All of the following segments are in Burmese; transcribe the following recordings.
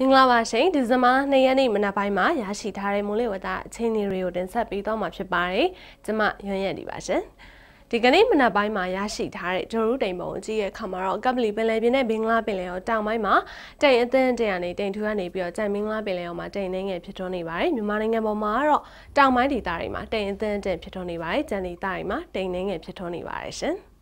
မင်္ဂလာပါရှင်ဒီဇင်ဘာ2ရက်နေ့မနက်ပိုင်းမှာရရှိထားတဲ့မိုးလေဝသအခြေအနေတွေကိုတင်ဆက်ပေးသွားမှာဖြစ်ပါတယ်။ကျွန်မရွံ့ရည်ဒီပါရှင်။ဒီကနေ့မနက်ပိုင်းမှာရရှိထားတဲ့ဂျော်ရူတိန်ပုံအကြီးရဲ့ခါမှာတော့ကပလီပင်လယ်ပြင်နဲ့ဘင်္ဂလားပင်လယ်အော်တောင်ပိုင်းမှာတိမ်အသင်းတရနေတိမ်ထူကနေပြီးတော့ကြံဘင်္ဂလားပင်လယ်အော်မှာတိမ်နှင်းငယ်ဖြစ်ထွန်းနေပါတယ်။မြန်မာနိုင်ငံပေါ်မှာတော့တောင်ပိုင်းဒေသတွေမှာတိမ်အသင်းတင်ဖြစ်ထွန်းနေပါတယ်။ကြံဒေသတွေမှာတိမ်နှင်းငယ်ဖြစ်ထွန်းနေပါတယ်ရှင်။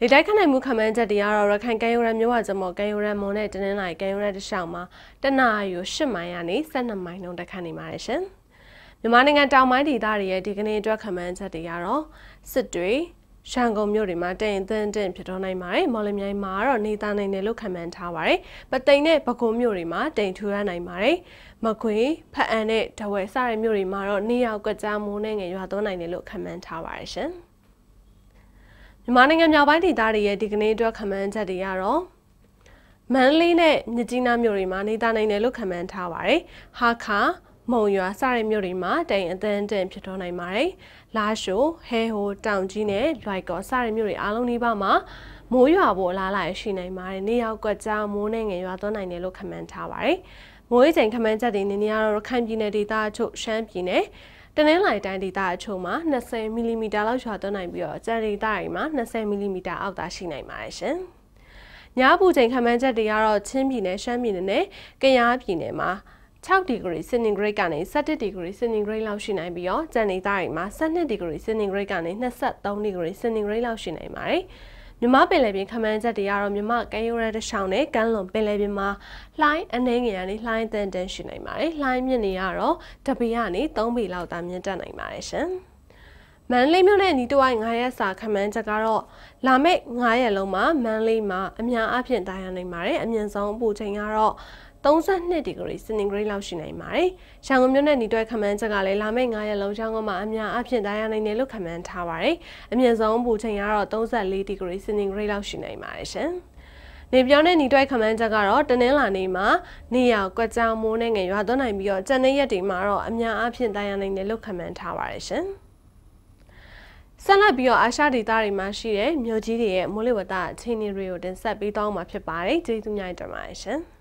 လေတိုက်ခတ်နိုင်မှုခံမှန်းချက်တွေကတော့ရခိုင်ကံရိုးရန်မြို့ဝကျမော်ကံရိုးရန်မွန်နဲ့တနင်္လာရီကံရိုးရန်တလျှောက်မှာတနအရီ8မိုင်ကနေ12မိုင်နှုန်းတက်ခတ်နေပါတယ်ရှင်။မြန်မာနိုင်ငံတောင်ပိုင်းဒေသတွေရဲ့ဒီကနေ့အတွက်ခံမှန်းချက်တွေကတော့စစ်တွေရန်ကုန်မြို့တွေမှာတရင်သင်းတင့်ဖြစ်တော်နိုင်ပါတယ်။မော်လမြိုင်မှာတော့နေသားနိုင်တယ်လို့ခံမှန်းထားပါတယ်။ပသိမ်နဲ့ပဲခူးမြို့တွေမှာတိမ်ထူရနိုင်ပါတယ်။မကွေဖအံနဲ့တဝဲစတဲ့မြို့တွေမှာတော့နေရောက်ကြကြားမိုးနဲ့ငယ်ရွာသွန်းနိုင်တယ်လို့ခံမှန်းထားပါတယ်ရှင်။မြန်မာနိုင်ငံမြောက်ပိုင်းဒေသတွေရဲ့ဒီကနေ့အတွက်ခမန်းချက်တွေကတော့မန်းလေးနဲ့မြကြီးနားမြို့တွေမှာနေသားနိုင်တယ်လို့ခမန်းထားပါတယ်။ဟာခါမုံရွာစတဲ့မြို့တွေမှာတိုင်အသန်းတန်ဖြစ်ထွန်းနိုင်ပါတယ်။လာရှိုဟဲဟိုတောင်ကြီးနဲ့လွိုက်ကော်စတဲ့မြို့တွေအားလုံးဒီဘက်မှာမိုးရွာဖို့အလားအလာရှိနိုင်ပါတယ်။နေရောက်ကွက်ကြားမိုးနဲ့ငယ်ရွာသွန်းနိုင်တယ်လို့ခမန်းထားပါတယ်။မိုးရေချိန်ခမန်းချက်တွေနေနေရတော့ရခိုင်ပြည်နယ်ဒေသအချို့ရှမ်းပြည်နယ်တနင်္လာရီတိုင်းဒေသအချို့မှာ20မီလီမီတာလောက်ရွာသွန်းနိုင်ပြီးတော့ကြံဒေသတွေမှာ20မီလီမီတာအောက်သာရှိနိုင်ပါတယ်ရှင်။ညပူချိန်ခန့်မှန်းချက်တွေကတော့ချင်းပြည်နယ်ရှမ်းပြည်နယ်နဲ့ကယားပြည်နယ်မှာ6ဒီဂရီစင်နီဂရိတ်ကနေ17ဒီဂရီစင်နီဂရိတ်လောက်ရှိနိုင်ပြီးတော့ကြံဒေသတွေမှာ12ဒီဂရီစင်နီဂရိတ်ကနေ23ဒီဂရီစင်နီဂရိတ်လောက်ရှိနိုင်ပါတယ်။မြမပင်လယ်ပြင်ခမန်းချက်တွေကတော့မြမကမ်းရိုးတန်းတစ်လျှောက်နဲ့ကမ်းလွန်ပင်လယ်ပြင်မှာလှိုင်းအနှဲငယ်ကနေလှိုင်းတန်တန်ရှိနိုင်ပါတယ်။လှိုင်းမြင့်နေရတော့တပေကနေ3ပေလောက်သာမြင့်တက်နိုင်ပါတယ်ရှင်။မန်လေးမြို့နယ်ညီတဝိုင်း9ရက်စာခမန်းချက်ကတော့လာမယ့်9ရက်လုံးမှာမန်လေးမှာအများအပြားတာယာနိုင်ပါတယ်အမြင့်ဆုံးအပူချိန်ကတော့32ဒီဂရီစင်တီဂရိတ်လောက်ရှိနိုင်ပါတယ်။ရန်ကုန်မြို့နဲ့နီတွဲခမန်းချက်ကလည်းလာမယ့်9ရက်လုံးရန်ကုန်မှာအများအပြားတရားနိုင်တယ်လို့ခမန်းထားပါတယ်။အမြင့်ဆုံးပူချိန်ကတော့34ဒီဂရီစင်တီဂရိတ်လောက်ရှိနိုင်ပါတယ်ရှင်။နေပြောင်းတဲ့ညီတွဲခမန်းချက်ကတော့တနင်္လာနေ့မှာနေရကွက်ကြောင်မိုးနဲ့ငယ်ရွာသွန်းနိုင်ပြီးတော့ကြံတဲ့ရက်တွေမှာတော့အများအပြားတရားနိုင်တယ်လို့ခမန်းထားပါရရှင်။ဆက်လက်ပြီးတော့အာရှဒေသတွေမှာရှိတဲ့မြို့ကြီးတွေရဲ့မိုးလေဝသအခြေအနေတွေကိုတင်ဆက်ပေးသွားမှာဖြစ်ပါတယ်။ကျေးဇူးများတင်ပါတယ်ရှင်။